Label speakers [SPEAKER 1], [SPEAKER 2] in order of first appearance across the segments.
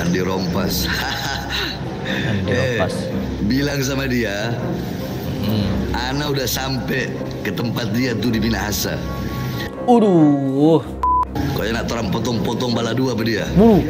[SPEAKER 1] Andi Rompas. Andi Rompas. Eh, bilang sama dia, hmm. Ana udah sampai ke tempat dia tuh di Minahasa. Uduh. Kau yang nak terang potong-potong bala dua apa dia? Buru.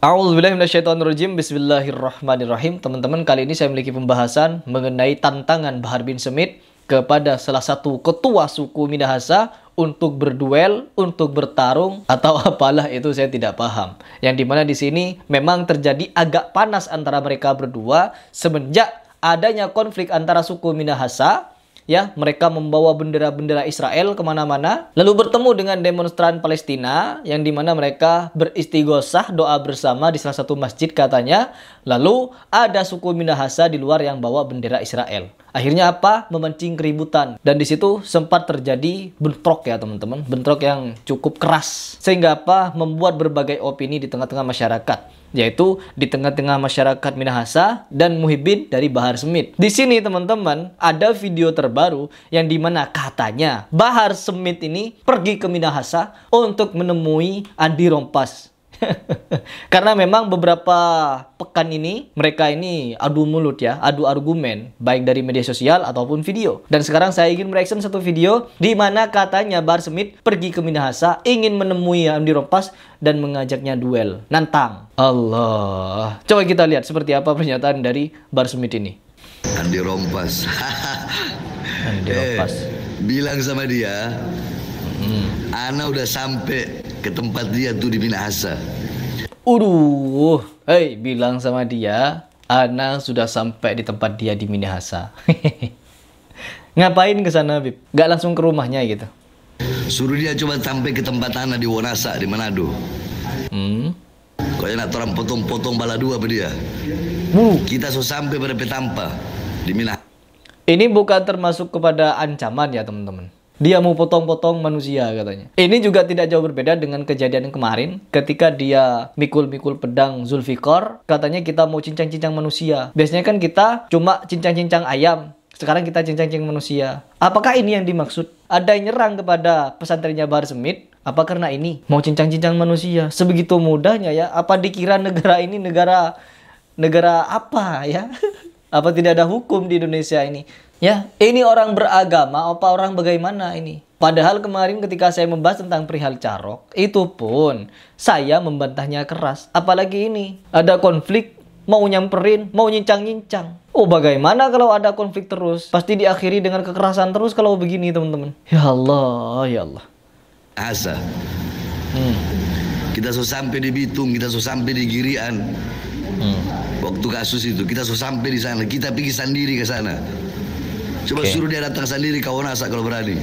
[SPEAKER 2] Bismillahirrahmanirrahim. Bismillahirrahmanirrahim Teman-teman kali ini saya memiliki pembahasan mengenai tantangan Bahar bin Semit kepada salah satu ketua suku Minahasa untuk berduel, untuk bertarung atau apalah itu saya tidak paham. Yang dimana di sini memang terjadi agak panas antara mereka berdua semenjak adanya konflik antara suku Minahasa ya mereka membawa bendera-bendera Israel kemana-mana lalu bertemu dengan demonstran Palestina yang dimana mereka beristighosah doa bersama di salah satu masjid katanya lalu ada suku Minahasa di luar yang bawa bendera Israel Akhirnya apa? Memancing keributan. Dan di situ sempat terjadi bentrok ya teman-teman. Bentrok yang cukup keras. Sehingga apa? Membuat berbagai opini di tengah-tengah masyarakat yaitu di tengah-tengah masyarakat Minahasa dan Muhibin dari Bahar Semit. Di sini teman-teman ada video terbaru yang dimana katanya Bahar Semit ini pergi ke Minahasa untuk menemui Andi Rompas Karena memang beberapa pekan ini mereka ini adu mulut ya, adu argumen baik dari media sosial ataupun video. Dan sekarang saya ingin mereaction satu video di mana katanya Bar Smith pergi ke Minahasa ingin menemui Andy Rompas dan mengajaknya duel. Nantang. Allah. Coba kita lihat seperti apa pernyataan dari Bar Smith
[SPEAKER 1] ini. Andi Rompas. Andi Rompas. Eh, bilang sama dia, hmm. Ana udah sampai ke tempat dia tuh di Minahasa. Uduh, hei bilang sama dia, Ana sudah sampai
[SPEAKER 2] di tempat dia di Minahasa. Ngapain ke sana, Bib? Gak langsung ke rumahnya
[SPEAKER 1] gitu. Suruh dia coba sampai ke tempat Ana di Wonasa di Manado. Hmm. Kau nak orang potong-potong bala dua apa dia? Uh. Kita sudah sampai pada Petampa di Minahasa. Ini bukan termasuk kepada ancaman ya, teman-teman
[SPEAKER 2] dia mau potong-potong manusia katanya. Ini juga tidak jauh berbeda dengan kejadian kemarin ketika dia mikul-mikul pedang Zulfikar katanya kita mau cincang-cincang manusia. Biasanya kan kita cuma cincang-cincang ayam, sekarang kita cincang-cincang manusia. Apakah ini yang dimaksud? Ada yang nyerang kepada pesantrennya Bahar Semit apa karena ini mau cincang-cincang manusia sebegitu mudahnya ya? Apa dikira negara ini negara negara apa ya? apa tidak ada hukum di Indonesia ini? Ya, ini orang beragama apa orang bagaimana ini? Padahal kemarin ketika saya membahas tentang perihal carok, itu pun saya membantahnya keras. Apalagi ini, ada konflik, mau nyamperin, mau nyincang-nyincang. Oh bagaimana kalau ada konflik terus? Pasti diakhiri dengan kekerasan terus kalau begini teman-teman.
[SPEAKER 1] Ya Allah, ya Allah. Asa. Hmm. Kita sudah sampai di Bitung, kita sudah sampai di Girian. Hmm. Waktu kasus itu, kita sudah sampai di sana, kita pergi sendiri ke sana. Coba okay. suruh dia datang sendiri kawan asa kalau berani.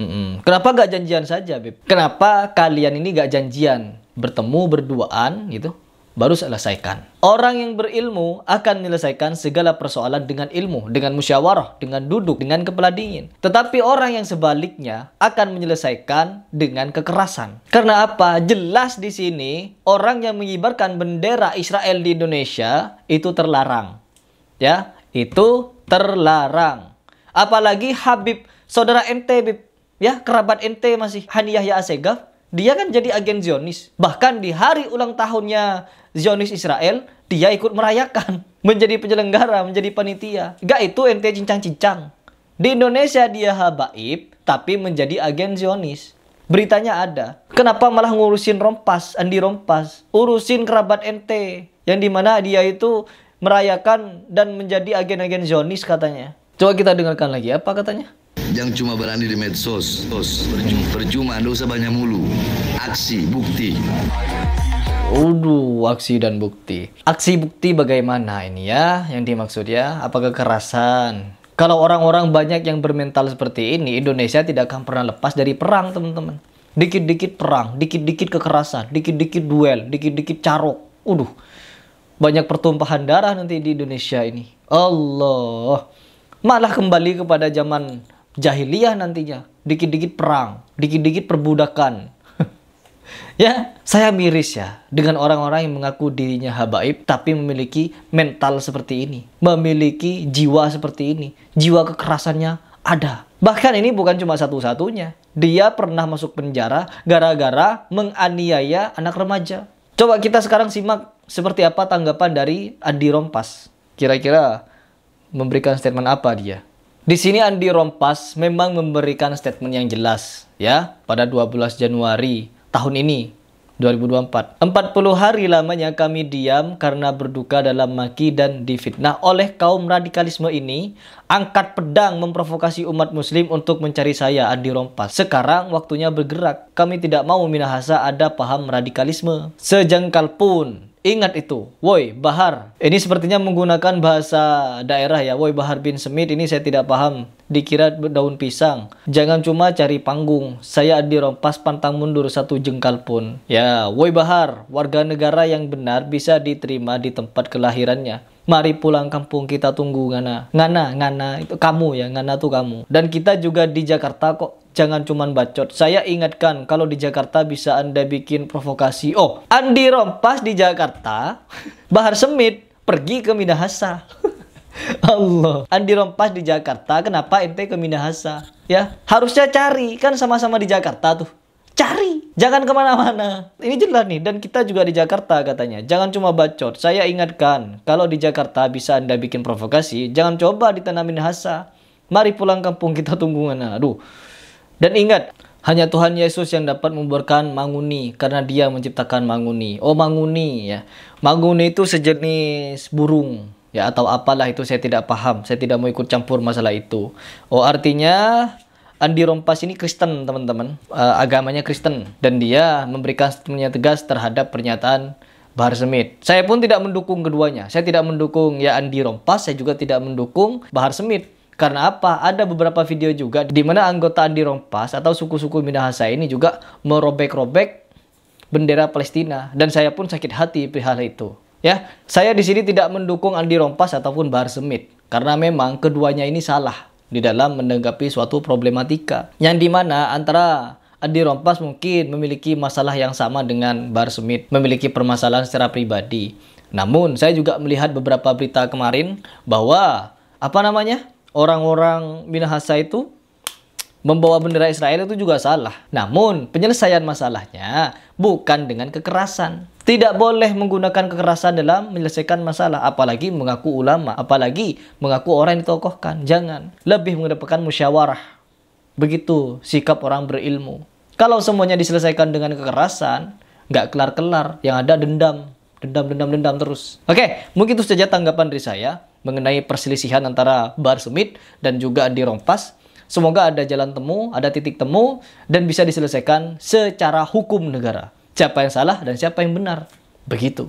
[SPEAKER 2] Mm-mm. Kenapa gak
[SPEAKER 1] janjian saja, Bib? Kenapa
[SPEAKER 2] kalian ini gak
[SPEAKER 1] janjian?
[SPEAKER 2] Bertemu berduaan gitu, baru selesaikan. Orang yang berilmu akan menyelesaikan segala persoalan dengan ilmu, dengan musyawarah, dengan duduk, dengan kepala dingin. Tetapi orang yang sebaliknya akan menyelesaikan dengan kekerasan. Karena apa? Jelas di sini orang yang mengibarkan bendera Israel di Indonesia itu terlarang. Ya, itu terlarang. Apalagi Habib, saudara NT, Bib, ya kerabat NT masih Hani Yahya Asegaf, dia kan jadi agen Zionis. Bahkan di hari ulang tahunnya Zionis Israel, dia ikut merayakan. Menjadi penyelenggara, menjadi panitia. Gak itu NT cincang-cincang. Di Indonesia dia habaib, tapi menjadi agen Zionis. Beritanya ada. Kenapa malah ngurusin rompas, Andi rompas? Urusin kerabat NT. Yang dimana dia itu merayakan dan menjadi agen-agen zonis katanya. Coba kita dengarkan lagi apa katanya.
[SPEAKER 1] Yang cuma berani di medsos, sos percuma, percuma anda usah banyak mulu. Aksi, bukti.
[SPEAKER 2] Waduh, aksi dan bukti. Aksi bukti bagaimana ini ya yang dimaksud ya? Apa kekerasan? Kalau orang-orang banyak yang bermental seperti ini, Indonesia tidak akan pernah lepas dari perang, teman-teman. Dikit-dikit perang, dikit-dikit kekerasan, dikit-dikit duel, dikit-dikit carok. Uduh, banyak pertumpahan darah nanti di Indonesia ini. Allah. Malah kembali kepada zaman jahiliyah nantinya. Dikit-dikit perang, dikit-dikit perbudakan. ya, saya miris ya dengan orang-orang yang mengaku dirinya habaib tapi memiliki mental seperti ini, memiliki jiwa seperti ini. Jiwa kekerasannya ada. Bahkan ini bukan cuma satu-satunya. Dia pernah masuk penjara gara-gara menganiaya anak remaja. Coba kita sekarang simak seperti apa tanggapan dari Andi Rompas. Kira-kira memberikan statement apa dia? Di sini Andi Rompas memang memberikan statement yang jelas ya pada 12 Januari tahun ini 2024. 40 hari lamanya kami diam karena berduka dalam maki dan difitnah oleh kaum radikalisme ini. Angkat pedang memprovokasi umat muslim untuk mencari saya Andi Rompas. Sekarang waktunya bergerak. Kami tidak mau minahasa ada paham radikalisme. Sejengkal pun Ingat itu, woi bahar. Ini sepertinya menggunakan bahasa daerah ya, woi bahar bin semit ini saya tidak paham. Dikira daun pisang. Jangan cuma cari panggung, saya dirompas pantang mundur satu jengkal pun. Ya, woi bahar, warga negara yang benar bisa diterima di tempat kelahirannya mari pulang kampung kita tunggu ngana ngana ngana itu kamu ya ngana tuh kamu dan kita juga di Jakarta kok jangan cuman bacot saya ingatkan kalau di Jakarta bisa anda bikin provokasi oh Andi Rompas di Jakarta Bahar Semit pergi ke Minahasa Allah Andi Rompas di Jakarta kenapa ente ke Minahasa ya harusnya cari kan sama-sama di Jakarta tuh cari Jangan kemana-mana. Ini jelas nih, dan kita juga di Jakarta katanya. Jangan cuma bacot. Saya ingatkan, kalau di Jakarta bisa Anda bikin provokasi, jangan coba ditanamin hasa. Mari pulang kampung kita tunggu mana. Aduh. Dan ingat, hanya Tuhan Yesus yang dapat memberikan manguni karena dia menciptakan manguni. Oh manguni ya. Manguni itu sejenis burung ya atau apalah itu saya tidak paham. Saya tidak mau ikut campur masalah itu. Oh artinya Andi Rompas ini Kristen, teman-teman. Uh, agamanya Kristen. Dan dia memberikan statementnya tegas terhadap pernyataan Bahar Semit. Saya pun tidak mendukung keduanya. Saya tidak mendukung ya Andi Rompas, saya juga tidak mendukung Bahar Semit. Karena apa? Ada beberapa video juga di mana anggota Andi Rompas atau suku-suku Minahasa ini juga merobek-robek bendera Palestina dan saya pun sakit hati perihal itu. Ya, saya di sini tidak mendukung Andi Rompas ataupun Bahar Semit karena memang keduanya ini salah di dalam menanggapi suatu problematika yang di mana antara Adi Rompas mungkin memiliki masalah yang sama dengan Bar Smith, memiliki permasalahan secara pribadi. Namun, saya juga melihat beberapa berita kemarin bahwa apa namanya? orang-orang Minahasa itu membawa bendera Israel itu juga salah. Namun, penyelesaian masalahnya bukan dengan kekerasan. Tidak boleh menggunakan kekerasan dalam menyelesaikan masalah, apalagi mengaku ulama, apalagi mengaku orang yang ditokohkan. Jangan. Lebih mengedepankan musyawarah. Begitu sikap orang berilmu. Kalau semuanya diselesaikan dengan kekerasan, nggak kelar-kelar. Yang ada dendam. Dendam, dendam, dendam terus. Oke, mungkin itu saja tanggapan dari saya mengenai perselisihan antara Bar Summit dan juga Andi Rompas. Semoga ada jalan temu, ada titik temu, dan bisa diselesaikan secara hukum negara. Siapa yang salah dan siapa yang benar. Begitu.